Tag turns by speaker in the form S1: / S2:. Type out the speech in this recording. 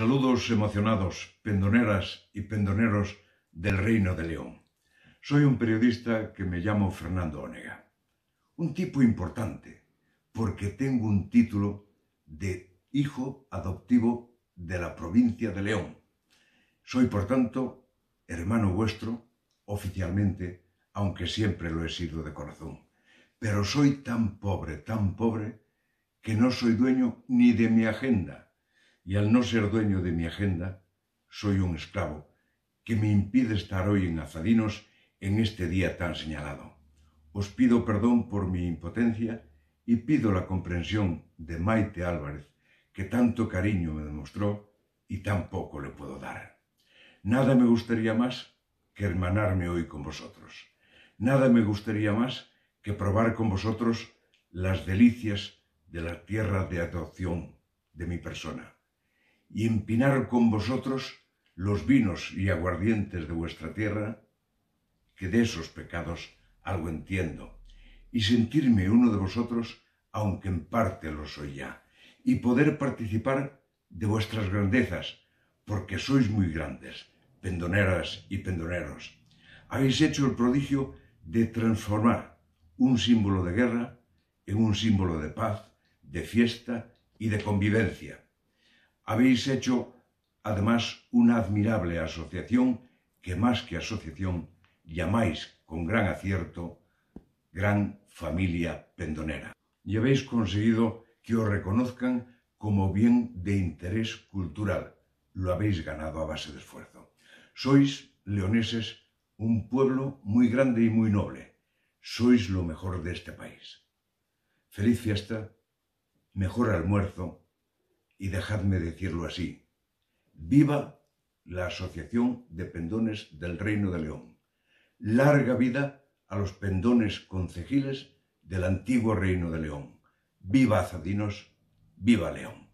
S1: Saludos emocionados, pendoneras y pendoneros del Reino de León. Soy un periodista que me llamo Fernando Onega. Un tipo importante, porque tengo un título de hijo adoptivo de la provincia de León. Soy, por tanto, hermano vuestro, oficialmente, aunque siempre lo he sido de corazón. Pero soy tan pobre, tan pobre, que no soy dueño ni de mi agenda, y al no ser dueño de mi agenda, soy un esclavo que me impide estar hoy en Azadinos en este día tan señalado. Os pido perdón por mi impotencia y pido la comprensión de Maite Álvarez, que tanto cariño me demostró y tan poco le puedo dar. Nada me gustaría más que hermanarme hoy con vosotros. Nada me gustaría más que probar con vosotros las delicias de la tierra de adopción de mi persona y empinar con vosotros los vinos y aguardientes de vuestra tierra, que de esos pecados algo entiendo, y sentirme uno de vosotros, aunque en parte lo soy ya, y poder participar de vuestras grandezas, porque sois muy grandes, pendoneras y pendoneros. Habéis hecho el prodigio de transformar un símbolo de guerra en un símbolo de paz, de fiesta y de convivencia. Habéis hecho, además, una admirable asociación que más que asociación llamáis con gran acierto Gran Familia Pendonera. Y habéis conseguido que os reconozcan como bien de interés cultural. Lo habéis ganado a base de esfuerzo. Sois, leoneses, un pueblo muy grande y muy noble. Sois lo mejor de este país. Feliz fiesta, mejor almuerzo y dejadme decirlo así, viva la Asociación de Pendones del Reino de León. Larga vida a los pendones concejiles del antiguo Reino de León. Viva Azadinos, viva León.